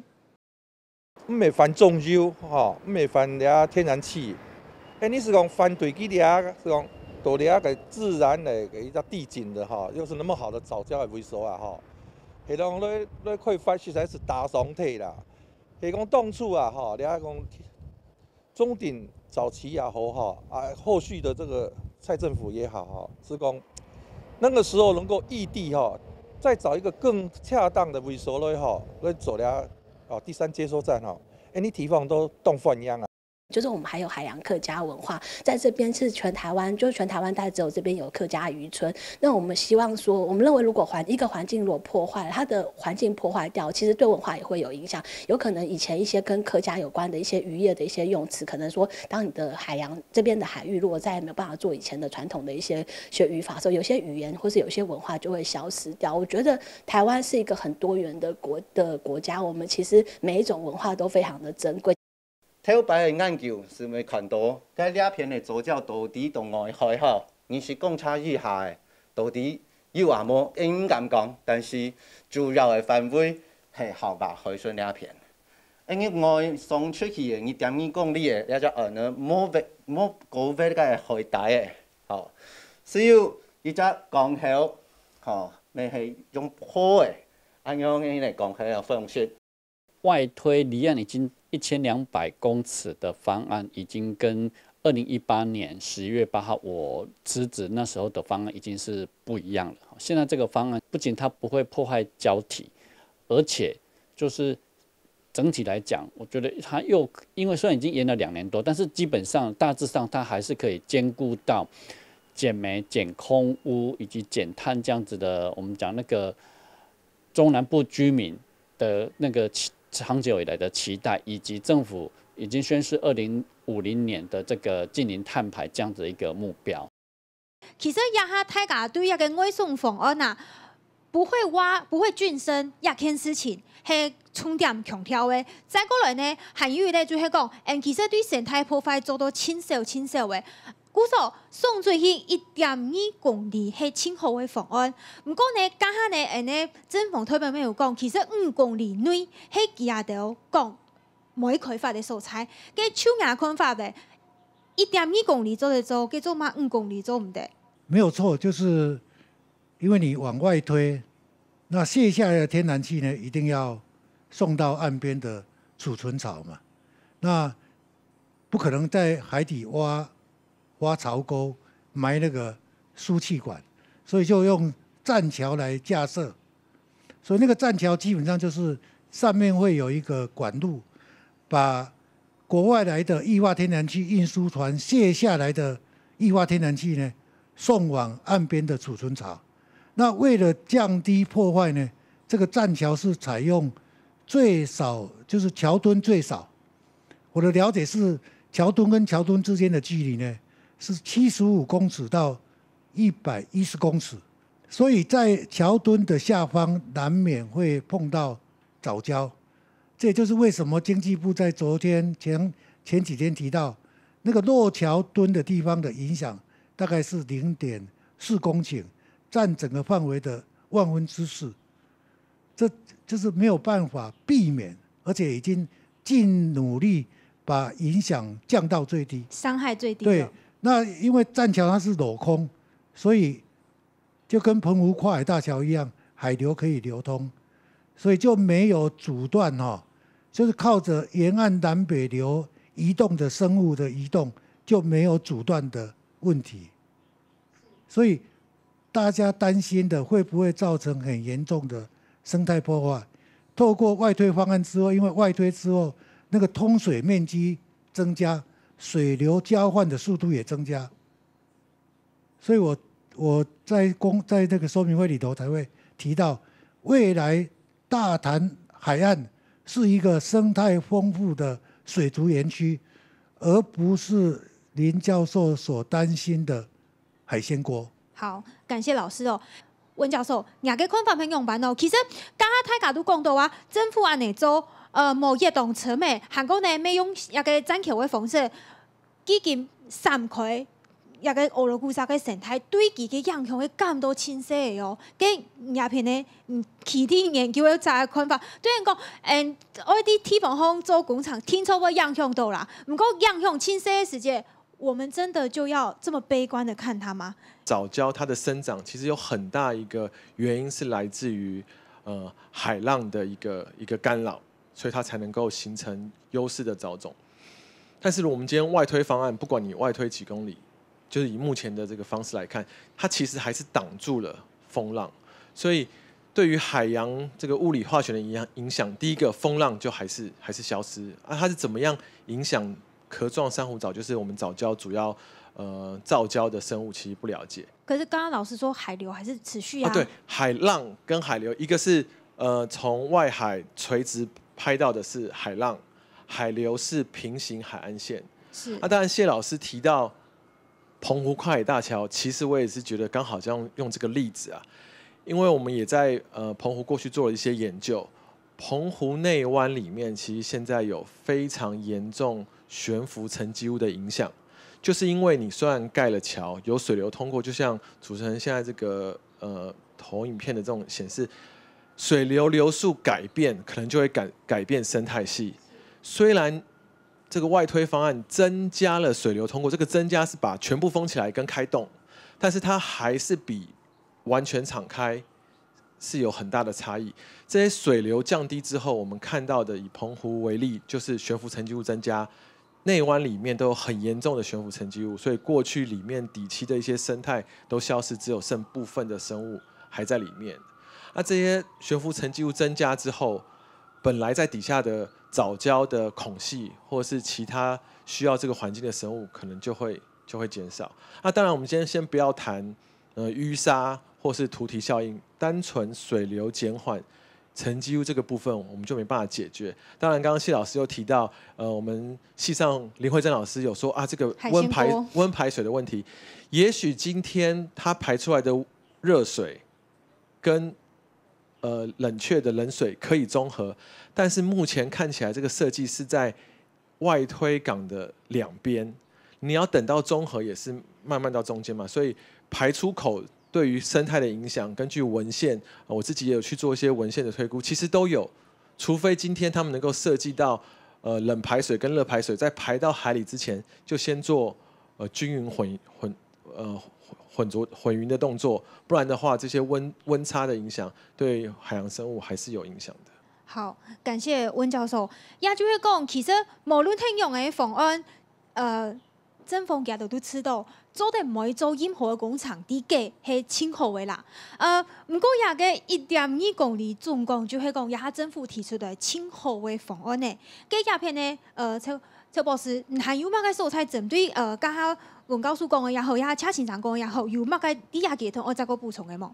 唔系翻装哈、吼，唔系犯了天然气。哎，你是讲翻对佢啊？是讲多了啊些自然的、一个地景的，哈，又是那么好的早教的回收啊，哈。是讲你，你可发现这是大双体啦。是讲当初啊，哈，你讲中鼎早期也好哈，啊，后续的这个蔡政府也好哈，是讲那个时候能够异地哈，再找一个更恰当的位收嘞哈，来做了哦，第三接收站哈，哎，你地方都动翻样啊。就是我们还有海洋客家文化，在这边是全台湾，就是全台湾大概只有这边有客家渔村。那我们希望说，我们认为如果环一个环境如果破坏，了，它的环境破坏掉，其实对文化也会有影响。有可能以前一些跟客家有关的一些渔业的一些用词，可能说，当你的海洋这边的海域如果再也没有办法做以前的传统的一些学语法的时候，有些语言或是有些文化就会消失掉。我觉得台湾是一个很多元的国的国家，我们其实每一种文化都非常的珍贵。黑白的眼球是未看到，该裂片的左脚到底同外开好，你是共差以下的，到底有阿么？应唔敢讲，但是主要的范围系后白海水裂片。因为外送出去的，你点样讲，里的，一只耳呢，冇未冇够，未个海带的，吼。需要一只钢喉，吼，咪系用坡的，安样安来咧，钢的方式。外推离岸的经。一千两百公尺的方案已经跟二零一八年十一月八号我辞职那时候的方案已经是不一样了。现在这个方案不仅它不会破坏胶体，而且就是整体来讲，我觉得它又因为虽然已经延了两年多，但是基本上大致上它还是可以兼顾到减煤、减空污以及减碳这样子的。我们讲那个中南部居民的那个。长久以来的期待，以及政府已经宣示二零五零年的这个近零碳排这样子一个目标。其实亚哈泰加对一个外送风，而呐不会挖不会浚深亚天事情，系充电强调的。再过来呢，还有一类就好讲，嗯，其实对生态破坏做到轻少轻少的。故说宋水溪一点二公里迄清河的方案，不过呢，刚才呢，安呢，政府推表没有讲，其实五公里内迄几下条讲没开发的素材，加手眼看法的，一点二公里做得做，叫做嘛五公里做唔得。没有错，就是因为你往外推，那卸下来的天然气呢，一定要送到岸边的储存槽嘛，那不可能在海底挖。挖槽沟埋那个输气管，所以就用栈桥来架设，所以那个栈桥基本上就是上面会有一个管路，把国外来的液化天然气运输船卸下来的液化天然气呢送往岸边的储存槽。那为了降低破坏呢，这个栈桥是采用最少就是桥墩最少。我的了解是桥墩跟桥墩之间的距离呢。是七十五公尺到一百一十公尺，所以在桥墩的下方难免会碰到早礁，这也就是为什么经济部在昨天前前几天提到那个落桥墩的地方的影响大概是零点四公顷，占整个范围的万分之四，这就是没有办法避免，而且已经尽努力把影响降到最低，伤害最低。那因为栈桥它是裸空，所以就跟澎湖跨海大桥一样，海流可以流通，所以就没有阻断哈，就是靠着沿岸南北流移动的生物的移动就没有阻断的问题。所以大家担心的会不会造成很严重的生态破坏？透过外推方案之后，因为外推之后那个通水面积增加。水流交换的速度也增加，所以我我在公在这个说明会里头才会提到，未来大潭海岸是一个生态丰富的水族园区，而不是林教授所担心的海鲜锅。好，感谢老师哦，温教授，亚个昆法朋用版哦，其实刚刚泰家都讲到啊，政府安内做。呃，某一栋车咩？韩国呢咩用一个栈桥的方式，基金散开，一个俄罗斯个生台堆积嘅洋相，会更多青色的哦。跟影片呢，其他研究有一看法，虽然讲，嗯，我 D T 防空做广场听说不洋熊多啦。不过洋熊青色世界，我们真的就要这么悲观的看它吗？早礁它的生长其实有很大一个原因是来自于呃海浪的一个一个干扰。所以它才能够形成优势的藻种，但是如果我们今天外推方案，不管你外推几公里，就是以目前的这个方式来看，它其实还是挡住了风浪。所以对于海洋这个物理化学的影响影响，第一个风浪就还是还是消失啊。它是怎么样影响壳状珊瑚藻，就是我们藻礁主要呃造礁的生物，其实不了解。可是刚刚老师说海流还是持续啊？对，海浪跟海流，一个是呃从外海垂直。拍到的是海浪，海流是平行海岸线。是啊，当然谢老师提到，澎湖跨海大桥，其实我也是觉得刚好这样用这个例子啊，因为我们也在呃澎湖过去做了一些研究，澎湖内湾里面其实现在有非常严重悬浮沉积物的影响，就是因为你虽然盖了桥，有水流通过，就像主持人现在这个呃投影片的这种显示。水流流速改变，可能就会改改变生态系。虽然这个外推方案增加了水流通过，这个增加是把全部封起来跟开洞，但是它还是比完全敞开是有很大的差异。这些水流降低之后，我们看到的以澎湖为例，就是悬浮沉积物增加，内湾里面都有很严重的悬浮沉积物，所以过去里面底栖的一些生态都消失，只有剩部分的生物还在里面。那这些悬浮沉积物增加之后，本来在底下的藻礁的孔隙，或是其他需要这个环境的生物，可能就会就会减少。那当然，我们天先不要谈呃淤沙或是图体效应，单纯水流减缓沉积物这个部分，我们就没办法解决。当然，刚刚谢老师又提到，呃，我们系上林慧珍老师有说啊，这个温排温排水的问题，也许今天它排出来的热水跟呃，冷却的冷水可以中和，但是目前看起来这个设计是在外推港的两边，你要等到中和也是慢慢到中间嘛，所以排出口对于生态的影响，根据文献，我自己也有去做一些文献的推估，其实都有，除非今天他们能够设计到呃冷排水跟热排水在排到海里之前就先做呃均匀混混呃。混浊混匀的动作，不然的话，这些温温差的影响对海洋生物还是有影响的。好，感谢温教授。亚就会讲，其实无论天用的方案，呃，政风家都都知道，做的每做任何工厂低价是清候的啦。呃，不过亚个一点二公里总共就会讲，亚政府提出的清候的方案呢，计鸦片呢，呃，邱邱博士还有那个蔬菜针对呃，加。文教速讲路也好，也车行长讲路也好，有物个地下交通，我再阁补充个嘛。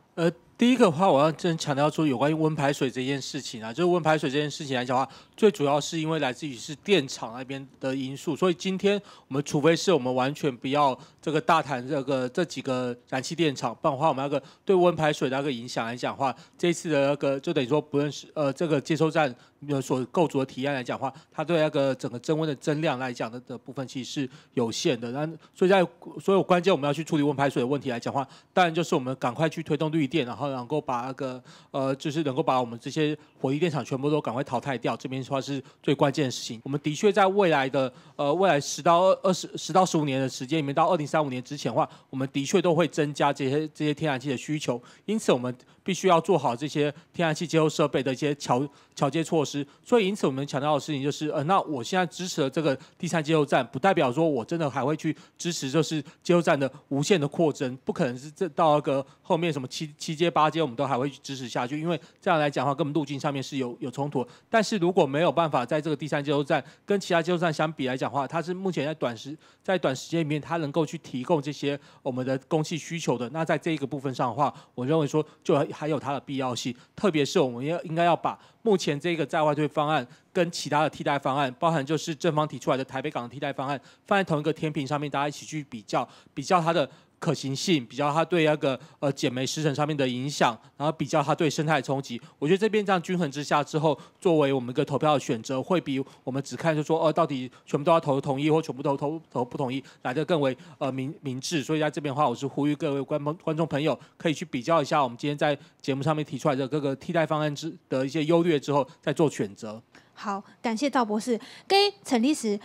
第一个的话，我要真强调说，有关于温排水这件事情啊，就是温排水这件事情来讲的话，最主要是因为来自于是电厂那边的因素。所以今天我们除非是我们完全不要这个大谈这个这几个燃气电厂，不然的话我们那个对温排水那个影响来讲的话，这次的那个就等于说不认识呃这个接收站所构筑的提案来讲的话，它对那个整个增温的增量来讲的的部分其实是有限的。那所以在所有关键我们要去处理温排水的问题来讲的话，当然就是我们赶快去推动绿电，然后。能够把那个呃，就是能够把我们这些火力电厂全部都赶快淘汰掉，这边的话是最关键的事情。我们的确在未来的呃未来十到二二十十到十五年的时间里面，到二零三五年之前的话，我们的确都会增加这些这些天然气的需求，因此我们。必须要做好这些天然气接收设备的一些桥桥接措施，所以因此我们强调的事情就是，呃，那我现在支持了这个第三接收站，不代表说我真的还会去支持，就是接收站的无限的扩增，不可能是这到一个后面什么七七阶八阶，我们都还会去支持下去，因为这样来讲的话，跟我们路径上面是有有冲突。但是如果没有办法在这个第三接收站跟其他接收站相比来讲的话，它是目前在短时在短时间里面它能够去提供这些我们的供气需求的，那在这一个部分上的话，我认为说就。还有它的必要性，特别是我们要应该要把目前这个在外推方案跟其他的替代方案，包含就是正方提出来的台北港替代方案，放在同一个天平上面，大家一起去比较，比较它的。可行性比较，它对那个呃减煤时程上面的影响，然后比较它对生态冲击，我觉得这边这样均衡之下之后，作为我们一个投票的选择，会比我们只看就说呃到底全部都要投同意，或全部都投投不同意，来的更为呃明明智。所以在这边的话，我是呼吁各位观观众朋友，可以去比较一下我们今天在节目上面提出来的各个替代方案之的一些优劣之后，再做选择。好，感谢道博士跟陈律师，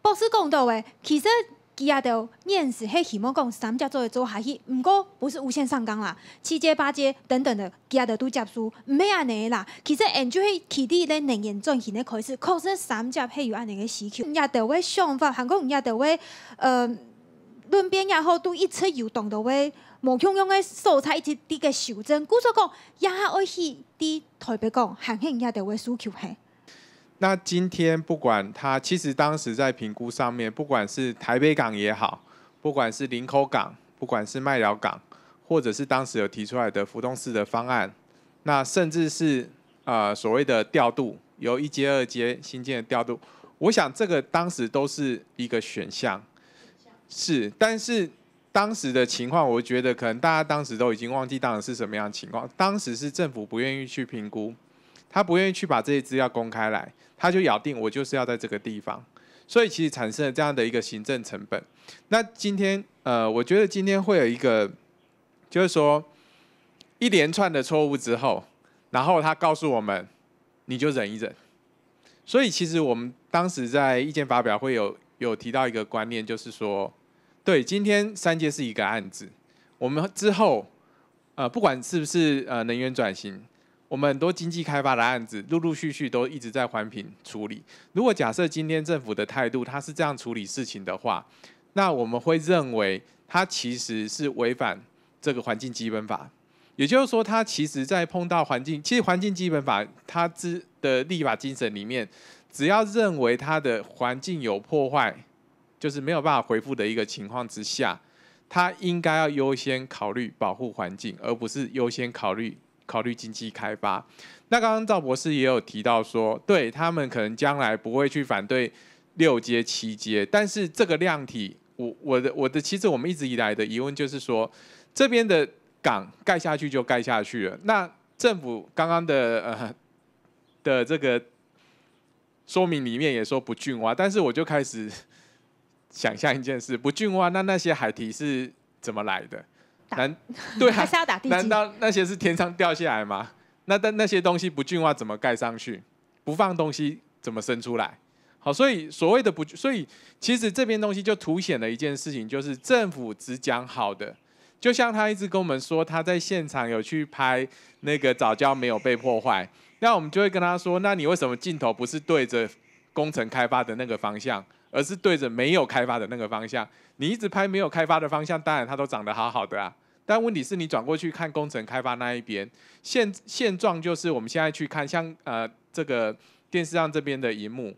博士共到的，其实。底下都念是黑希望讲，三只做的做下去，毋过不是无限上纲啦。七阶八阶等等的，底下都接毋免安尼啦。其实，N 就黑起伫咧，人员进行咧开始，可是三只黑有安尼个需求，底也着位想法，韩国底也着位，呃，两边也好都一出游动着位，无茸茸的素材一直伫个修正，故说讲，也爱去伫台北讲，韩信底也着位需求大。那今天不管他，其实当时在评估上面，不管是台北港也好，不管是林口港，不管是麦寮港，或者是当时有提出来的浮东式的方案，那甚至是呃所谓的调度，由一阶二阶新建的调度，我想这个当时都是一个选项，是，但是当时的情况，我觉得可能大家当时都已经忘记当时是什么样的情况，当时是政府不愿意去评估。他不愿意去把这些资料公开来，他就咬定我就是要在这个地方，所以其实产生了这样的一个行政成本。那今天，呃，我觉得今天会有一个，就是说一连串的错误之后，然后他告诉我们，你就忍一忍。所以其实我们当时在意见发表会有有提到一个观念，就是说，对，今天三界是一个案子，我们之后，呃，不管是不是呃能源转型。我们很多经济开发的案子，陆陆续续都一直在环评处理。如果假设今天政府的态度，他是这样处理事情的话，那我们会认为他其实是违反这个环境基本法。也就是说，他其实，在碰到环境，其实环境基本法它之的立法精神里面，只要认为它的环境有破坏，就是没有办法恢复的一个情况之下，它应该要优先考虑保护环境，而不是优先考虑。考虑经济开发，那刚刚赵博士也有提到说，对他们可能将来不会去反对六阶七阶，但是这个量体，我我的我的，其实我们一直以来的疑问就是说，这边的港盖下去就盖下去了。那政府刚刚的呃的这个说明里面也说不浚挖，但是我就开始想象一件事，不浚挖，那那些海堤是怎么来的？难对啊？难道那些是天上掉下来吗？那但那些东西不净化怎么盖上去？不放东西怎么生出来？好，所以所谓的不，所以其实这边东西就凸显了一件事情，就是政府只讲好的。就像他一直跟我们说，他在现场有去拍那个早教没有被破坏，那我们就会跟他说，那你为什么镜头不是对着工程开发的那个方向，而是对着没有开发的那个方向？你一直拍没有开发的方向，当然它都长得好好的啊。但问题是你转过去看工程开发那一边，现现状就是我们现在去看，像呃这个电视上这边的荧幕，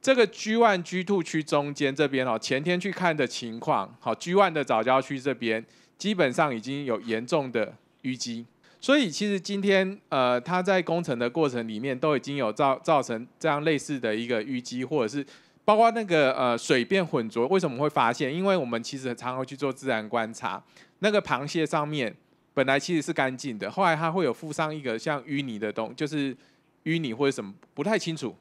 这个 G One G Two 区中间这边哦，前天去看的情况，好，G One 的早教区这边基本上已经有严重的淤积，所以其实今天呃它在工程的过程里面都已经有造造成这样类似的一个淤积，或者是。包括那个呃水变浑浊，为什么会发现？因为我们其实常会去做自然观察，那个螃蟹上面本来其实是干净的，后来它会有附上一个像淤泥的东，就是淤泥或者什么不太清楚。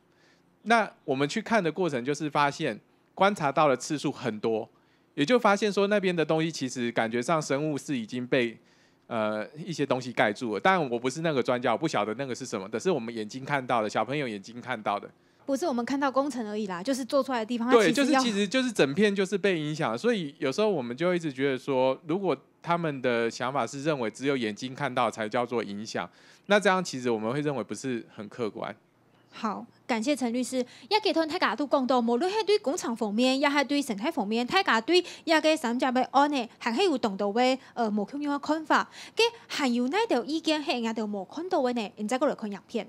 那我们去看的过程就是发现，观察到的次数很多，也就发现说那边的东西其实感觉上生物是已经被呃一些东西盖住了。但我不是那个专家，我不晓得那个是什么，但是我们眼睛看到的，小朋友眼睛看到的。不是我们看到工程而已啦，就是做出来的地方。对，就是其实就是整片就是被影响，所以有时候我们就一直觉得说，如果他们的想法是认为只有眼睛看到才叫做影响，那这样其实我们会认为不是很客观。好，感谢陈律师。也给同大家都讲到，无论系对工厂方面，也系对生态方面，大家对也给三么只物案呢，还系有同到位呃无相同的看法，佮还有哪条意见系哪条无看到位呢？然再过来看影片。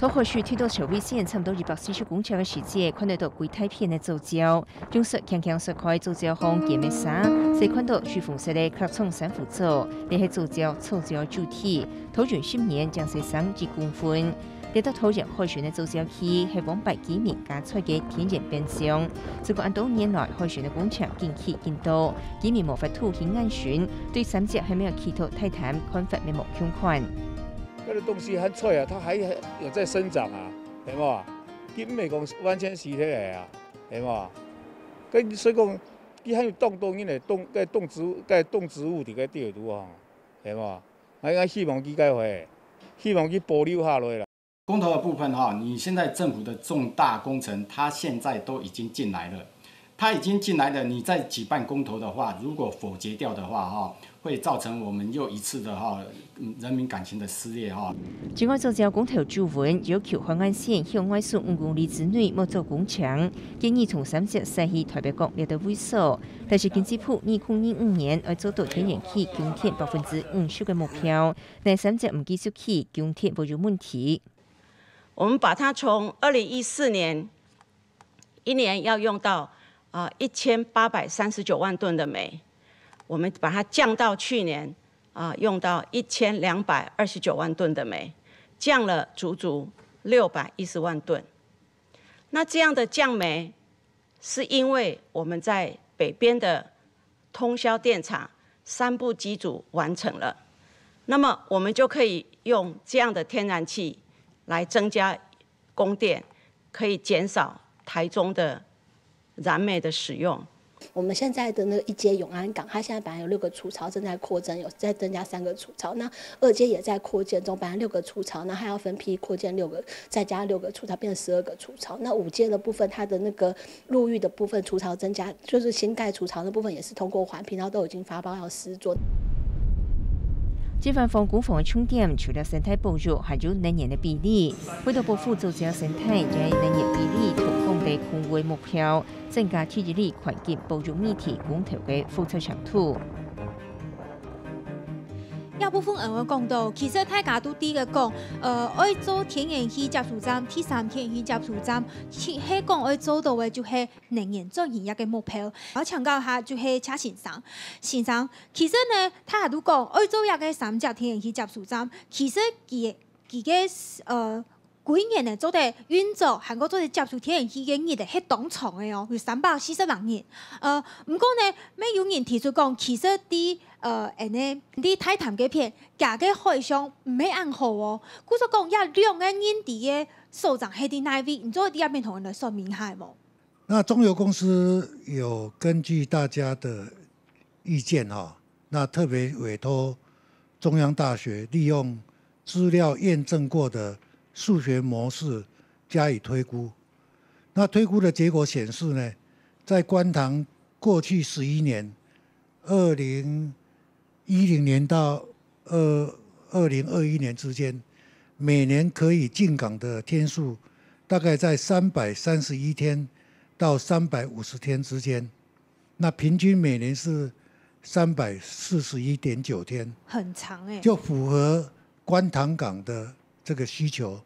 土海水推到桥尾线，差不多二百四十公尺的时间，看得到鬼太片的造礁，用石强强石块造礁防咸面沙。再看到水缝石的壳冲珊瑚礁，这是造礁、造礁主体。土壤深面将是三至公分。得到土壤海船的造礁器，系往百几米加出的天然冰箱。这个按度年内海船的广场近期见到，几米无法凸显安全，对三只还没有起图太贪，的法面貌贡献。那东西很脆啊，它还有在生长啊，系嘛？根本讲完全死掉来啊，对嘛？跟所以讲，伊还有动动因的动，该动植物该动植物就该掉毒啊，系嘛？还该希望去解回，希望去保留下来啦。公投的部分哈，你现在政府的重大工程，它现在都已经进来了，它已经进来了。你再举办公投的话，如果否决掉的话哈。会造成我们又一次的哈人民感情的撕裂哈。《中央日报》公投主文要求花莲县向外送五公里之内莫做工程，建议从三十三去台北角立的威秀，但是经济部二零一五年要做到天然气建天百分之五十的目标，但三十五结束起建天不有问题。我们把它从二零一四年一年要用到啊一千八百三十九万吨的煤。我们把它降到去年啊，用到一千两百二十九万吨的煤，降了足足六百一十万吨。那这样的降煤，是因为我们在北边的通宵电厂三部机组完成了，那么我们就可以用这样的天然气来增加供电，可以减少台中的燃煤的使用。我们现在的那个一街永安港，它现在本来有六个储槽，正在扩增，有再增加三个储槽。那二街也在扩建中，本来六个储槽，那还要分批扩建六个，再加六个储槽，变成十二个储槽。那五街的部分，它的那个入域的部分储槽增加，就是新盖储槽的部分，也是通过环评，然后都已经发包要施作。这份房古房的充电，除了生态保育，还有能源的比例，會逐步輔助這個生態，將能源比例提高。地控汇目标增加 T 二呢群结部署议题管道嘅辐出长度。一部分人会讲到，其实大家都啲嘅讲，诶，爱做天然气接触站、T 三天然气接触站，系讲爱做到位就系能源做另一个目标。我强调下就系陈先生，先生，其实呢，大家都讲爱做一个三甲天然气接触站，其实其其嘅诶。每年呢，做在运作，韩国做在接触天然气工的迄当厂的哦，有三百四十万人。呃，不过呢，咩有人提出讲，其实伫呃，诶呢，伫泰坦这片价格开相没安好哦。故说讲，一两岸因地嘅首长系定那位？你做第二面同论，来唔伤害冇？那中油公司有根据大家的意见哦，那特别委托中央大学利用资料验证过的。数学模式加以推估，那推估的结果显示呢，在观塘过去十一年，二零一零年到二二零二一年之间，每年可以进港的天数大概在三百三十一天到三百五十天之间，那平均每年是三百四十一点九天，很长哎，就符合观塘港的这个需求。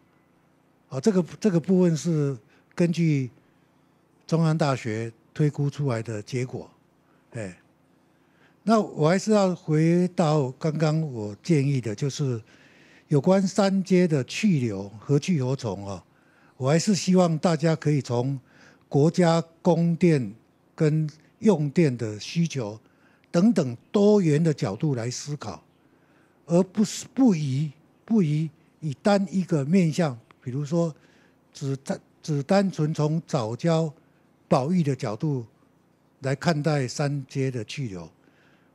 哦，这个这个部分是根据中央大学推估出来的结果，哎，那我还是要回到刚刚我建议的，就是有关三阶的去留何去何从啊？我还是希望大家可以从国家供电跟用电的需求等等多元的角度来思考，而不是不宜不宜以单一个面向。比如说，只单只单纯从早教保育的角度来看待三阶的去留，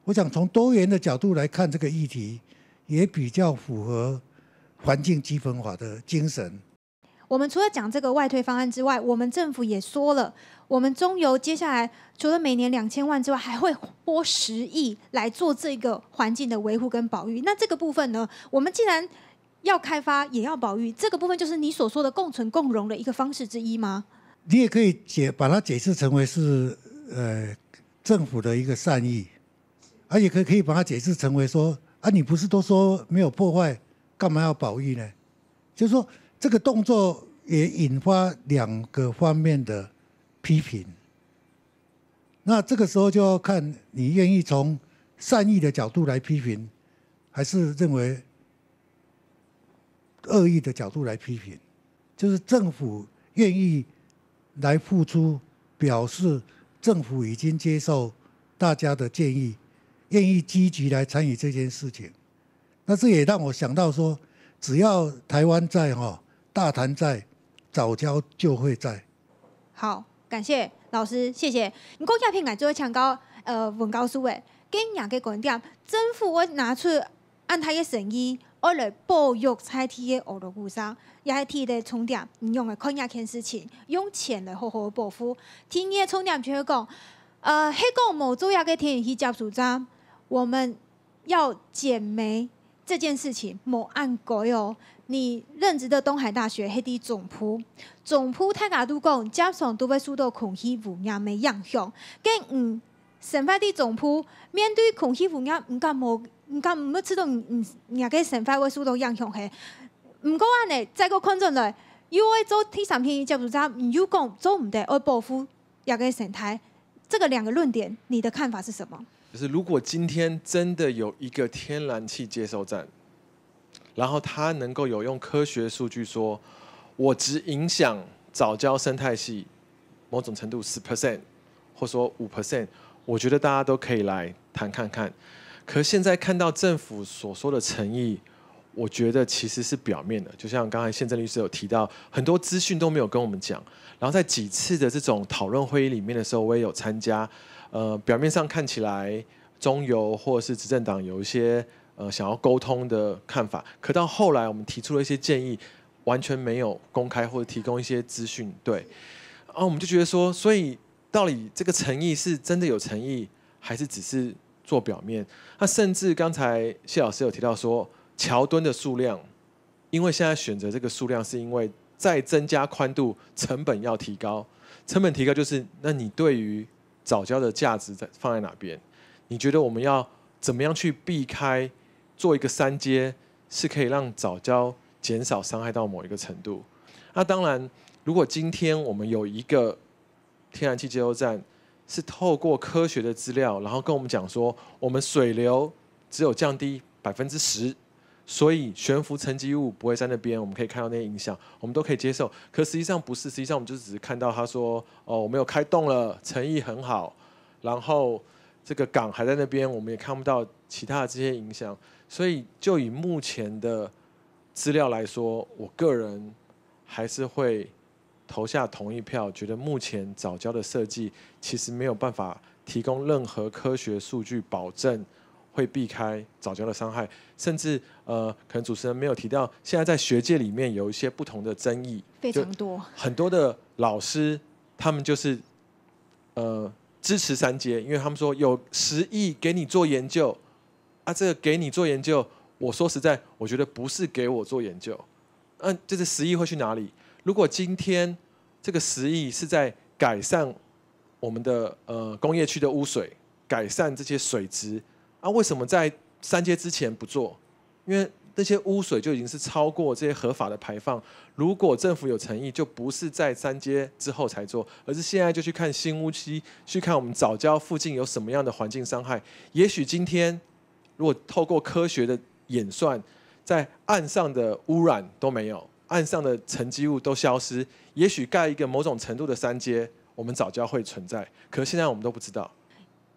我想从多元的角度来看这个议题，也比较符合环境基本法的精神。我们除了讲这个外推方案之外，我们政府也说了，我们中游接下来除了每年两千万之外，还会拨十亿来做这个环境的维护跟保育。那这个部分呢，我们既然要开发也要保育，这个部分就是你所说的共存共荣的一个方式之一吗？你也可以解把它解释成为是呃政府的一个善意，而且可可以把它解释成为说啊，你不是都说没有破坏，干嘛要保育呢？就是说这个动作也引发两个方面的批评。那这个时候就要看你愿意从善意的角度来批评，还是认为？恶意的角度来批评，就是政府愿意来付出，表示政府已经接受大家的建议，愿意积极来参与这件事情。那这也让我想到说，只要台湾在哈，大谈在，早教就会在。好，感谢老师，谢谢。你光鸦片就会抢高，呃，文高数位，跟两个观点，政府我拿出按他的审议。我来保育海天的俄罗斯，海天的充电，唔用的看一件事情，用钱来好好保护。天的充电就是讲，呃，黑讲某组亚个天，然气叫主张我们要减煤这件事情，某按过哦。你任职的东海大学黑底总铺，总铺太个都讲，加上都被受到空气污染的影响，跟嗯，省发的总铺面对空气污染唔敢无。唔你唔没知道，亚个生发会受到影响嘿。唔过按呢，再过困进来，U I 做 T 三片接入站，U 共做唔得，而保护亚个生态，这个两个论点，你的看法是什么？就是如果今天真的有一个天然气接收站，然后它能够有用科学数据说，我只影响早教生态系某种程度十 percent，或说五 percent，我觉得大家都可以来谈看看。可现在看到政府所说的诚意，我觉得其实是表面的。就像刚才宪政律师有提到，很多资讯都没有跟我们讲。然后在几次的这种讨论会议里面的时候，我也有参加。呃，表面上看起来中游或者是执政党有一些呃想要沟通的看法，可到后来我们提出了一些建议，完全没有公开或者提供一些资讯。对，啊，我们就觉得说，所以到底这个诚意是真的有诚意，还是只是？做表面，那甚至刚才谢老师有提到说，桥墩的数量，因为现在选择这个数量，是因为再增加宽度成本要提高，成本提高就是那你对于早交的价值在放在哪边？你觉得我们要怎么样去避开做一个三阶，是可以让早交减少伤害到某一个程度？那当然，如果今天我们有一个天然气接收站。是透过科学的资料，然后跟我们讲说，我们水流只有降低百分之十，所以悬浮沉积物不会在那边，我们可以看到那些影响，我们都可以接受。可实际上不是，实际上我们就只是看到他说，哦，我们有开动了，诚意很好，然后这个港还在那边，我们也看不到其他的这些影响。所以就以目前的资料来说，我个人还是会。投下同一票，觉得目前早教的设计其实没有办法提供任何科学数据，保证会避开早教的伤害，甚至呃，可能主持人没有提到，现在在学界里面有一些不同的争议，非常多，很多的老师他们就是呃支持三阶，因为他们说有十亿给你做研究啊，这个给你做研究，我说实在，我觉得不是给我做研究，嗯，就是十亿会去哪里？如果今天这个十亿是在改善我们的呃工业区的污水，改善这些水质，啊，为什么在三阶之前不做？因为那些污水就已经是超过这些合法的排放。如果政府有诚意，就不是在三阶之后才做，而是现在就去看新屋区，去看我们早教附近有什么样的环境伤害。也许今天，如果透过科学的演算，在岸上的污染都没有。岸上的沉积物都消失，也许盖一个某种程度的山阶，我们早教会存在。可是现在我们都不知道。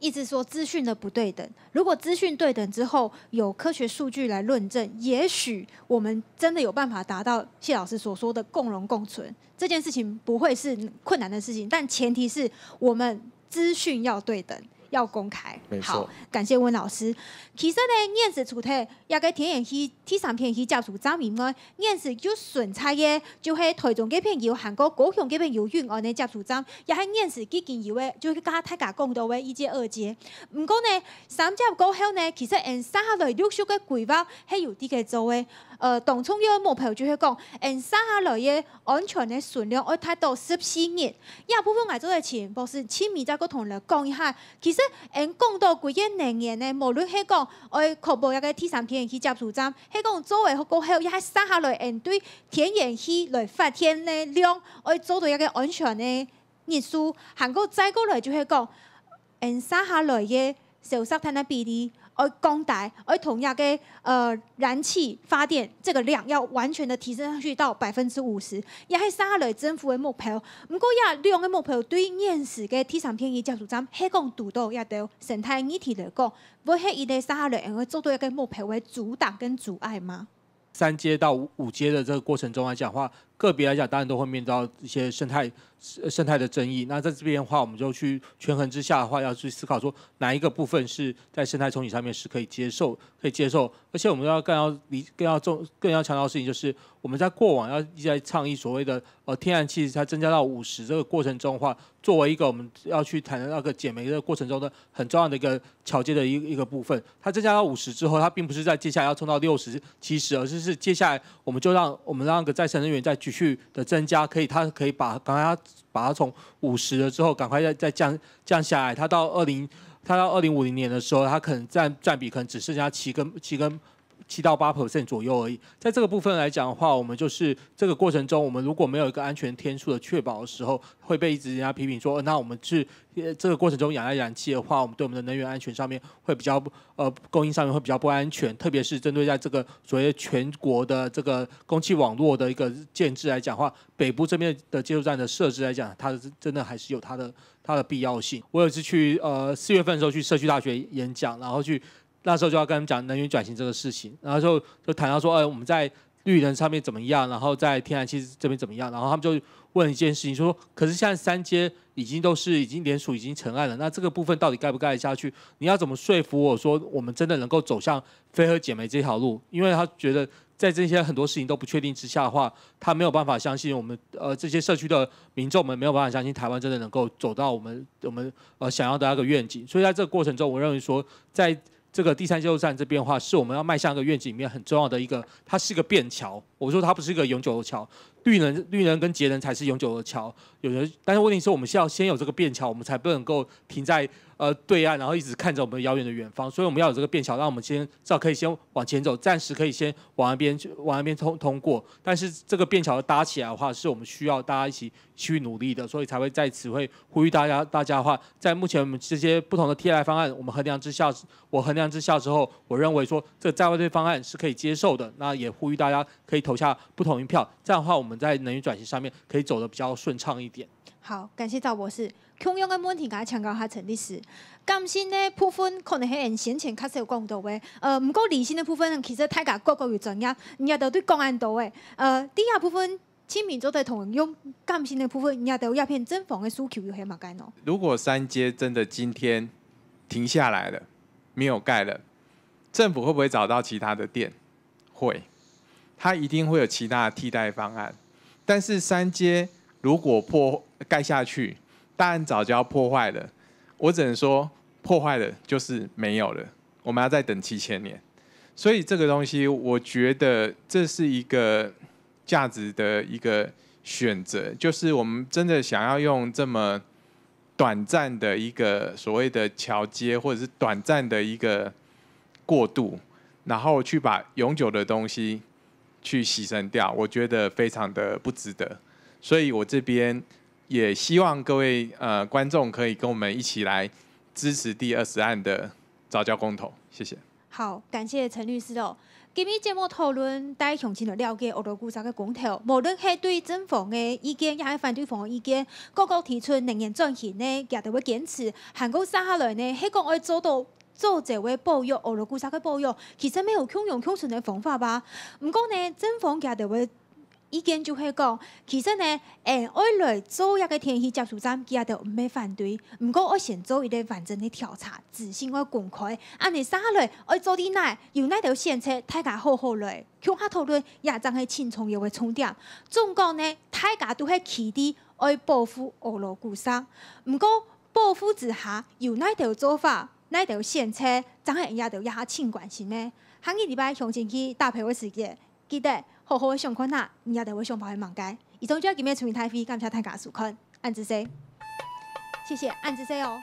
一直说资讯的不对等，如果资讯对等之后，有科学数据来论证，也许我们真的有办法达到谢老师所说的共荣共存这件事情，不会是困难的事情。但前提是我们资讯要对等。要公开，好，感谢温老师。其实呢，燕子出台也个田园戏，第三片戏，教主张名个燕子，就顺差嘅，就系台中这片有韩国高雄这片有云安的教主张，也系燕子基金有诶，就去加大家讲到诶，一阶二阶。不过呢，三阶过后呢，其实因三下来六宿嘅规划，系有啲嘅做诶。呃，董聪幺莫票就会讲，因生下来嘅安全嘅数量，要达到十四日。一部分外州嘅钱，博是前面再佮同人讲一下，其实因讲到几个年年呢，无论系讲，我确保一个第三片去接触站，系讲作为福哥，还一些生下来，因对天然气来发电呢量，我做到一个安全呢，日数。韩国再过来就会讲，因生下来嘅潮湿、太难比例。而供台，而同样个呃燃气发电这个量要完全的提升上去到百分之五十，也系三哈勒政府的目标。不过利两个目标对现时个提三天叶加速站黑钢主导也对生态议题来讲，不系伊个三哈勒，然做对要跟目标为阻挡跟阻碍吗？三阶到五阶的这个过程中来讲话。个别来讲，当然都会面临到一些生态、生态的争议。那在这边的话，我们就去权衡之下的话，要去思考说哪一个部分是在生态冲启上面是可以接受、可以接受。而且我们要更要、理、更要重、更要强调的事情就是，我们在过往要一直在倡议所谓的呃天然气它增加到五十这个过程中的话，作为一个我们要去谈那个减煤的过程中呢，很重要的一个桥接的一一个部分。它增加到五十之后，它并不是在接下来要冲到六十七十，而是是接下来我们就让我们让个再生能源在。去的增加，可以，他可以把，刚刚把它从五十了之后，赶快再再降降下来。他到二零，他到二零五零年的时候，他可能占占比可能只剩下七根七根。七到八 percent 左右而已，在这个部分来讲的话，我们就是这个过程中，我们如果没有一个安全天数的确保的时候，会被一直人家批评说，那我们是这个过程中氧来燃气的话，我们对我们的能源安全上面会比较呃供应上面会比较不安全，特别是针对在这个所谓全国的这个供气网络的一个建制来讲的话，北部这边的接收站的设置来讲，它真的还是有它的它的必要性。我有一次去呃四月份的时候去社区大学演讲，然后去。那时候就要跟他们讲能源转型这个事情，然后就就谈到说，哎，我们在绿能上面怎么样，然后在天然气这边怎么样，然后他们就问一件事情，说，可是现在三阶已经都是已经联署已经成案了，那这个部分到底该不该得下去？你要怎么说服我说，我们真的能够走向非核减煤这条路？因为他觉得在这些很多事情都不确定之下的话，他没有办法相信我们，呃，这些社区的民众们没有办法相信台湾真的能够走到我们我们呃想要的那个愿景。所以在这个过程中，我认为说在这个第三加油站这边的话，是我们要迈向一个愿景里面很重要的一个，它是个便桥。我说它不是一个永久的桥，绿能、绿能跟节能才是永久的桥。有人，但是问题是，我们需要先有这个便桥，我们才不能够停在。呃，对岸，然后一直看着我们遥远的远方，所以我们要有这个变桥，让我们先至少可以先往前走，暂时可以先往那边去，往那边通通过。但是这个变桥搭起来的话，是我们需要大家一起去努力的，所以才会在此会呼吁大家，大家的话，在目前我们这些不同的替代方案，我们衡量之下，我衡量之下之后，我认为说这在外推方案是可以接受的。那也呼吁大家可以投下不同一票，这样的话我们在能源转型上面可以走的比较顺畅一点。好，感谢赵博士。汹涌的问题，甲请教下陈律师。甘心的部分，可能喺用省钱较有角度喂。呃，毋过理性的部分，其实太甲各个专业，你也得对公安多喂。呃，第二部分，清民组的同用甘心的部分，你也得鸦片针防的需求有黑马盖哦。如果三街真的今天停下来了，没有盖了，政府会不会找到其他的店？会，他一定会有其他替代方案。但是三街如果破盖下去，当然早就要破坏了，我只能说破坏了就是没有了，我们要再等七千年。所以这个东西，我觉得这是一个价值的一个选择，就是我们真的想要用这么短暂的一个所谓的桥接，或者是短暂的一个过渡，然后去把永久的东西去牺牲掉，我觉得非常的不值得。所以我这边。也希望各位呃观众可以跟我们一起来支持第二十案的早教公投，谢谢。好，感谢陈律师哦。今日节目讨论带从深的了解俄罗事的公投，无论是对政府的意见，亦是反对方的意见，各个提出能源转型呢，也都会坚持。韩国生下来呢，系讲会做到做这位保育俄罗事的保育，其实没有穷用强存的方法吧？不过呢，政府也就会。意见就会讲，其实呢，诶，我来做一个天气接触站，佮下就唔会反对。唔过我先做一个完整的调查，仔细我公开。安尼三来，我做啲奈，有奈条线车，大家好好来，穷下讨论，也张系青虫又会冲掉。总共呢，大家都会起啲爱报复俄罗斯。唔过报复之下，有奈条做法，奈条线车，怎也嗌到下清关系呢？下个礼拜重新去搭配个时间，记得。好好的生活呐，你也得我上活去忙解。伊总就讲前面出民太费，干唔出太加粗看，暗子西，谢谢暗子西哦。